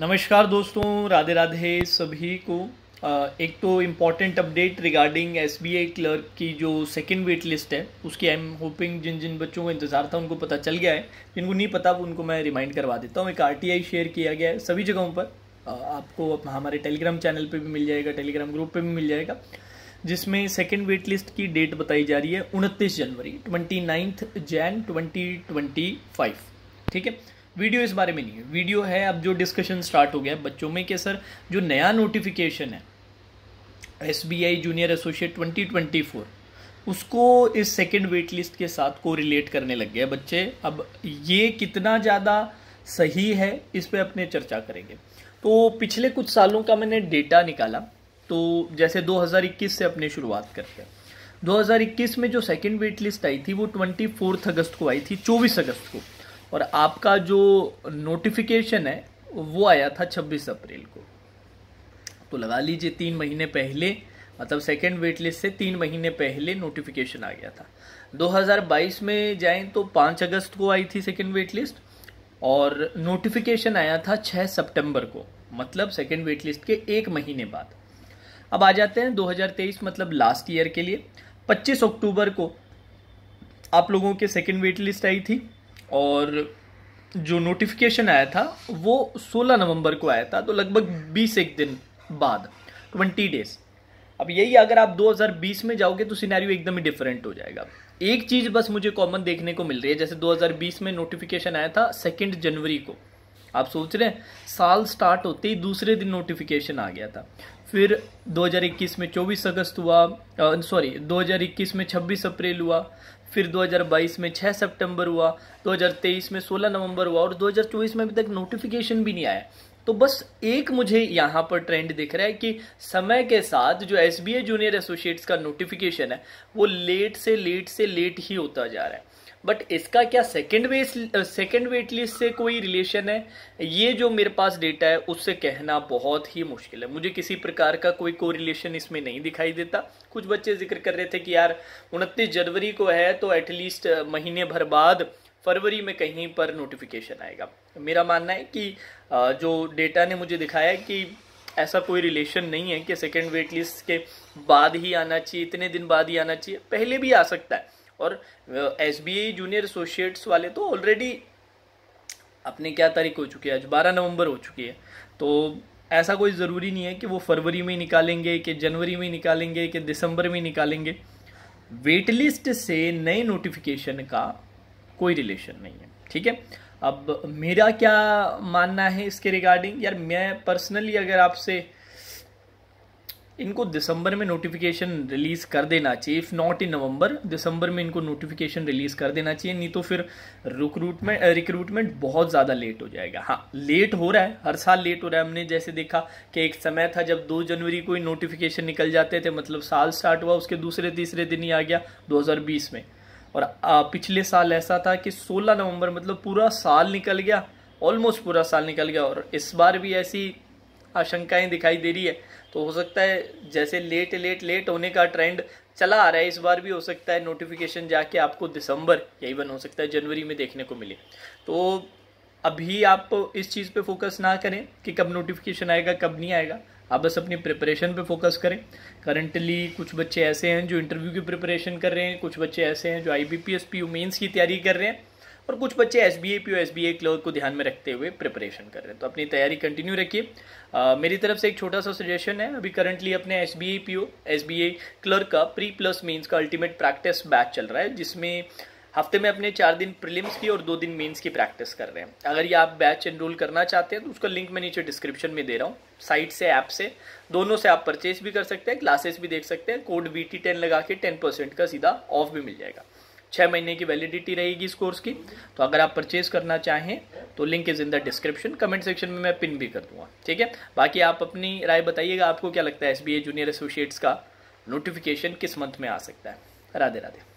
नमस्कार दोस्तों राधे राधे सभी को एक तो important update regarding S B I clerk की जो सेकेंड वेट लिस्ट है उसकी आई एम होपिंग जिन जिन बच्चों को इंतज़ार था उनको पता चल गया है जिनको नहीं पता वो उनको मैं रिमाइंड करवा देता हूँ एक आर टी आई शेयर किया गया है सभी जगहों पर आपको हमारे टेलीग्राम चैनल पर भी मिल जाएगा टेलीग्राम ग्रुप पर भी मिल जाएगा जिसमें सेकेंड वेट लिस्ट की डेट बताई जा रही है उनतीस जनवरी twenty ninth Jan twenty twenty five ठीक है वीडियो इस बारे में नहीं है वीडियो है अब जो डिस्कशन स्टार्ट हो गया है बच्चों में कि सर जो नया नोटिफिकेशन है S B I junior associate twenty twenty four उसको इस सेकेंड वेट लिस्ट के साथ को रिलेट करने लग गया बच्चे अब ये कितना ज़्यादा सही है इस पर अपने चर्चा करेंगे तो पिछले कुछ सालों का मैंने डेटा निकाला तो जैसे 2021 से अपने शुरुआत करते हैं 2021 में जो सेकेंड वेट लिस्ट आई थी वो 24 अगस्त को आई थी 24 अगस्त को और आपका जो नोटिफिकेशन है वो आया था 26 अप्रैल को तो लगा लीजिए तीन महीने पहले मतलब सेकेंड वेट लिस्ट से तीन महीने पहले नोटिफिकेशन आ गया था 2022 में जाएं तो 5 अगस्त को आई थी सेकेंड वेट लिस्ट और नोटिफिकेशन आया था 6 सितंबर को मतलब सेकेंड वेट लिस्ट के एक महीने बाद अब आ जाते हैं 2023 मतलब लास्ट ईयर के लिए 25 अक्टूबर को आप लोगों के सेकेंड वेट लिस्ट आई थी और जो नोटिफिकेशन आया था वो 16 नवंबर को आया था तो लगभग 20 एक दिन बाद 20 डेज अब यही अगर आप 2020 में जाओगे तो सिनेरियो एकदम ही डिफरेंट हो जाएगा एक चीज़ बस मुझे कॉमन देखने को मिल रही है जैसे 2020 में नोटिफिकेशन आया था सेकेंड जनवरी को आप सोच रहे हैं साल स्टार्ट होते ही दूसरे दिन नोटिफिकेशन आ गया था फिर 2021 में 24 अगस्त हुआ सॉरी 2021 में 26 अप्रैल हुआ फिर 2022 में 6 सितंबर हुआ 2023 में 16 नवंबर हुआ और 2024 में अभी तक नोटिफिकेशन भी नहीं आया तो बस एक मुझे यहाँ पर ट्रेंड दिख रहा है कि समय के साथ जो एस बी जूनियर एसोसिएट्स का नोटिफिकेशन है वो लेट से लेट से लेट ही होता जा रहा है बट इसका क्या second wait second wait list से कोई रिलेशन है ये जो मेरे पास डेटा है उससे कहना बहुत ही मुश्किल है मुझे किसी प्रकार का कोई कोरिलेशन इसमें नहीं दिखाई देता कुछ बच्चे जिक्र कर रहे थे कि यार उनतीस जनवरी को है तो एटलीस्ट महीने भर बाद फरवरी में कहीं पर नोटिफिकेशन आएगा मेरा मानना है कि जो डेटा ने मुझे दिखाया कि ऐसा कोई रिलेशन नहीं है कि सेकेंड वेट लिस्ट के बाद ही आना चाहिए इतने दिन बाद ही आना चाहिए पहले भी आ सकता है और S B I junior associates वाले तो ऑलरेडी अपने क्या तारीख हो चुकी है आज बारह नवंबर हो चुकी है तो ऐसा कोई ज़रूरी नहीं है कि वो फरवरी में निकालेंगे कि जनवरी में निकालेंगे कि दिसंबर में निकालेंगे वेट लिस्ट से नए नोटिफिकेशन का कोई रिलेशन नहीं है ठीक है अब मेरा क्या मानना है इसके रिगार्डिंग यार मैं पर्सनली अगर आपसे इनको दिसंबर में नोटिफिकेशन रिलीज़ कर देना चाहिए इफ़ नॉट इन नवंबर दिसंबर में इनको नोटिफिकेशन रिलीज़ कर देना चाहिए नहीं तो फिर रिक्रूटमेंट रिक्रूटमेंट बहुत ज़्यादा लेट हो जाएगा हाँ लेट हो रहा है हर साल लेट हो रहा है हमने जैसे देखा कि एक समय था जब दो जनवरी को ही नोटिफिकेशन निकल जाते थे मतलब साल स्टार्ट हुआ उसके दूसरे तीसरे दिन ही आ गया दो में और पिछले साल ऐसा था कि सोलह नवंबर मतलब पूरा साल निकल गया ऑलमोस्ट पूरा साल निकल गया और इस बार भी ऐसी आशंकाएं दिखाई दे रही है तो हो सकता है जैसे लेट लेट लेट होने का ट्रेंड चला आ रहा है इस बार भी हो सकता है नोटिफिकेशन जाके आपको दिसंबर या इवन हो सकता है जनवरी में देखने को मिले तो अभी आप इस चीज़ पे फोकस ना करें कि कब नोटिफिकेशन आएगा कब नहीं आएगा आप बस अपनी प्रिपरेशन पे फोकस करें करंटली कुछ बच्चे ऐसे हैं जो इंटरव्यू की प्रिपरेशन कर रहे हैं कुछ बच्चे ऐसे हैं जो I B P S P O तैयारी कर रहे हैं और कुछ बच्चे S B A P O S B A clerk को ध्यान में रखते हुए प्रिपरेशन कर रहे हैं तो अपनी तैयारी कंटिन्यू रखिए मेरी तरफ से एक छोटा सा सजेशन है अभी करंटली अपने S B A P O S B A clerk का प्री प्लस मीन्स का अल्टीमेट प्रैक्टिस बैच चल रहा है जिसमें हफ्ते में अपने चार दिन प्रिलिम्स की और दो दिन मेंस की प्रैक्टिस कर रहे हैं अगर ये आप बैच एनरोल करना चाहते हैं तो उसका लिंक मैं नीचे डिस्क्रिप्शन में दे रहा हूँ साइट से ऐप से दोनों से आप परचेज भी कर सकते हैं क्लासेस भी देख सकते हैं कोड बी टी टेन लगा के टेन परसेंट का सीधा ऑफ भी मिल जाएगा छः महीने की वैलिडिटी रहेगी इस कोर्स की तो अगर आप परचेज करना चाहें तो link is in the description comment section में मैं पिन भी कर दूंगा ठीक है बाकी आप अपनी राय बताइएगा आपको क्या लगता है एस जूनियर एसोसिएट्स का नोटिफिकेशन किस मंथ में आ सकता है राधे राधे